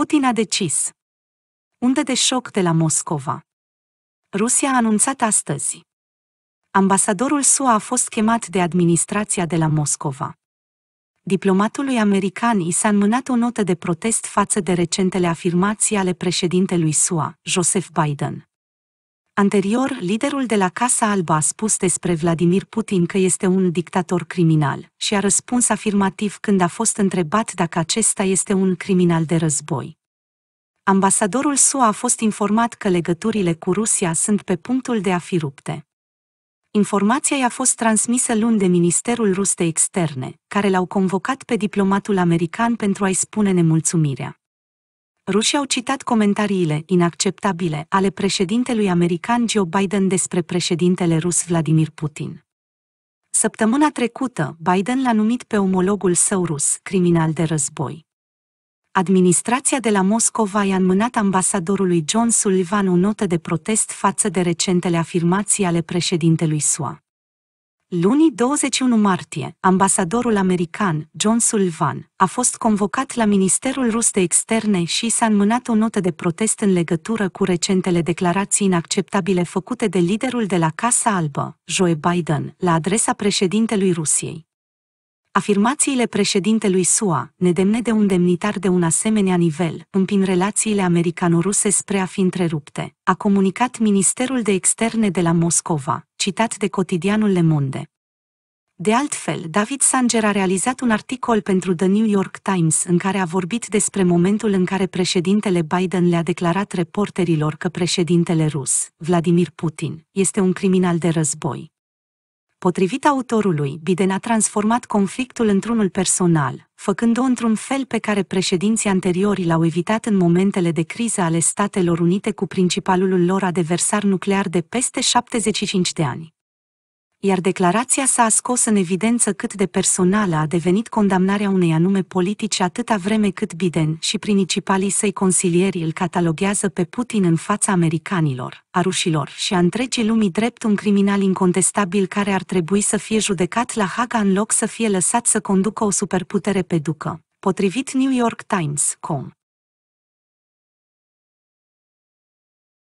Putin a decis. Unde de șoc de la Moscova. Rusia a anunțat astăzi. Ambasadorul SUA a fost chemat de administrația de la Moscova. Diplomatului american i s-a înmânat o notă de protest față de recentele afirmații ale președintelui SUA, Joseph Biden. Anterior, liderul de la Casa Alba a spus despre Vladimir Putin că este un dictator criminal și a răspuns afirmativ când a fost întrebat dacă acesta este un criminal de război. Ambasadorul SUA a fost informat că legăturile cu Rusia sunt pe punctul de a fi rupte. Informația i-a fost transmisă luni de Ministerul Rus de Externe, care l-au convocat pe diplomatul american pentru a-i spune nemulțumirea rușii au citat comentariile inacceptabile ale președintelui american Joe Biden despre președintele rus Vladimir Putin. Săptămâna trecută, Biden l-a numit pe omologul său rus criminal de război. Administrația de la Moscova i-a înmânat ambasadorului John Sullivan o notă de protest față de recentele afirmații ale președintelui SUA. Lunii 21 martie, ambasadorul american, John Sullivan, a fost convocat la Ministerul Rus de Externe și s-a înmânat o notă de protest în legătură cu recentele declarații inacceptabile făcute de liderul de la Casa Albă, Joe Biden, la adresa președintelui Rusiei. Afirmațiile președintelui SUA, nedemne de un demnitar de un asemenea nivel, împin relațiile americano-ruse spre a fi întrerupte, a comunicat Ministerul de Externe de la Moscova, citat de cotidianul Le Monde. De altfel, David Sanger a realizat un articol pentru The New York Times în care a vorbit despre momentul în care președintele Biden le-a declarat reporterilor că președintele rus, Vladimir Putin, este un criminal de război. Potrivit autorului, Biden a transformat conflictul într-unul personal, făcând-o într-un fel pe care președinții anteriori l-au evitat în momentele de criză ale Statelor Unite cu principalul lor adversar nuclear de peste 75 de ani iar declarația s-a scos în evidență cât de personală a devenit condamnarea unei anume politici atâta vreme cât Biden și principalii săi consilieri îl cataloguează pe Putin în fața americanilor, a rușilor și a întregii lumii drept un criminal incontestabil care ar trebui să fie judecat la Haga în loc să fie lăsat să conducă o superputere pe ducă. Potrivit New York Times.com